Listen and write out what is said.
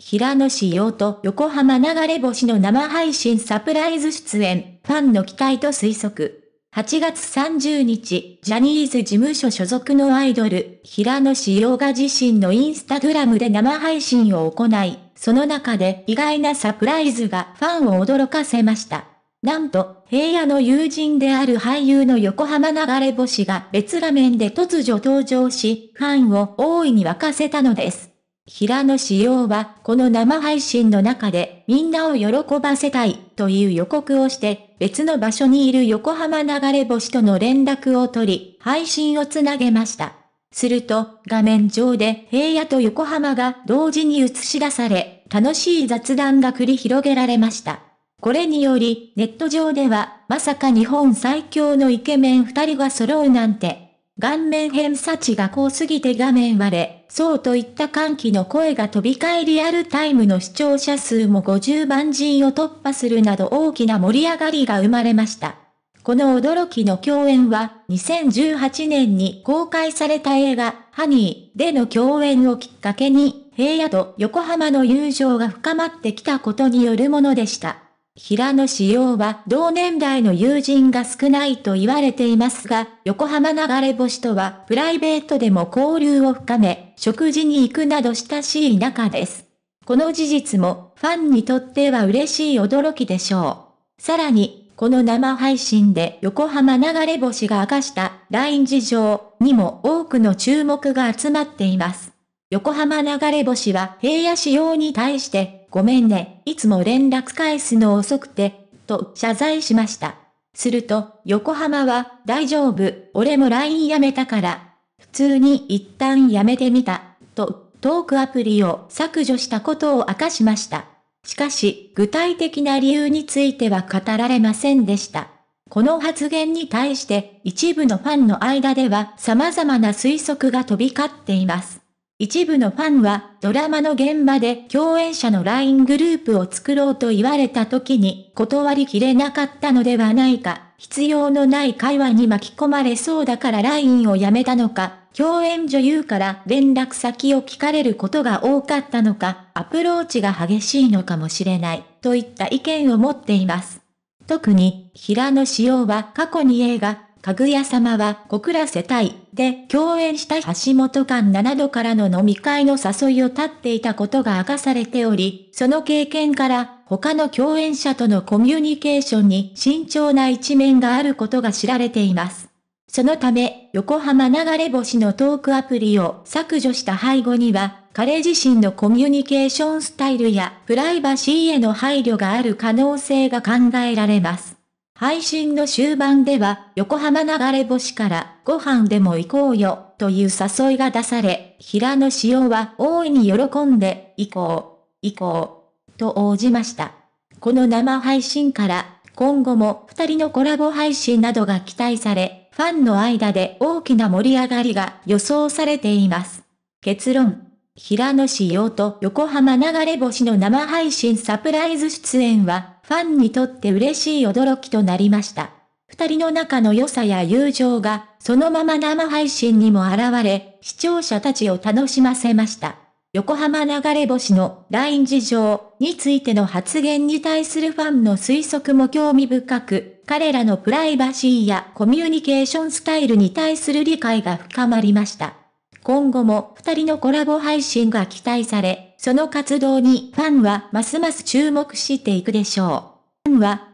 平野紫耀と横浜流れ星の生配信サプライズ出演、ファンの期待と推測。8月30日、ジャニーズ事務所所属のアイドル、平野紫耀が自身のインスタグラムで生配信を行い、その中で意外なサプライズがファンを驚かせました。なんと、平野の友人である俳優の横浜流れ星が別画面で突如登場し、ファンを大いに沸かせたのです。平野紫耀は、この生配信の中で、みんなを喜ばせたい、という予告をして、別の場所にいる横浜流れ星との連絡を取り、配信をつなげました。すると、画面上で平野と横浜が同時に映し出され、楽しい雑談が繰り広げられました。これにより、ネット上では、まさか日本最強のイケメン二人が揃うなんて、顔面偏差値が高すぎて画面割れ、そうといった歓喜の声が飛び交いリアルタイムの視聴者数も50万人を突破するなど大きな盛り上がりが生まれました。この驚きの共演は、2018年に公開された映画、ハニーでの共演をきっかけに、平野と横浜の友情が深まってきたことによるものでした。平野紫耀は同年代の友人が少ないと言われていますが、横浜流れ星とはプライベートでも交流を深め、食事に行くなど親しい仲です。この事実もファンにとっては嬉しい驚きでしょう。さらに、この生配信で横浜流れ星が明かした LINE 事情にも多くの注目が集まっています。横浜流れ星は平野仕様に対してごめんね、いつも連絡返すの遅くて、と謝罪しました。すると、横浜は、大丈夫、俺も LINE やめたから、普通に一旦やめてみた、と、トークアプリを削除したことを明かしました。しかし、具体的な理由については語られませんでした。この発言に対して、一部のファンの間では様々な推測が飛び交っています。一部のファンはドラマの現場で共演者の LINE グループを作ろうと言われた時に断りきれなかったのではないか、必要のない会話に巻き込まれそうだから LINE をやめたのか、共演女優から連絡先を聞かれることが多かったのか、アプローチが激しいのかもしれない、といった意見を持っています。特に、平野紫耀は過去に映画、かぐや様は告らせたいで共演した橋本館7度からの飲み会の誘いを立っていたことが明かされており、その経験から他の共演者とのコミュニケーションに慎重な一面があることが知られています。そのため、横浜流れ星のトークアプリを削除した背後には、彼自身のコミュニケーションスタイルやプライバシーへの配慮がある可能性が考えられます。配信の終盤では、横浜流れ星からご飯でも行こうよ、という誘いが出され、平野紫耀は大いに喜んで、行こう、行こう、と応じました。この生配信から、今後も二人のコラボ配信などが期待され、ファンの間で大きな盛り上がりが予想されています。結論。平野紫耀と横浜流れ星の生配信サプライズ出演は、ファンにとって嬉しい驚きとなりました。二人の仲の良さや友情が、そのまま生配信にも現れ、視聴者たちを楽しませました。横浜流れ星の LINE 事情についての発言に対するファンの推測も興味深く、彼らのプライバシーやコミュニケーションスタイルに対する理解が深まりました。今後も二人のコラボ配信が期待され、その活動にファンはますます注目していくでしょう。ファンは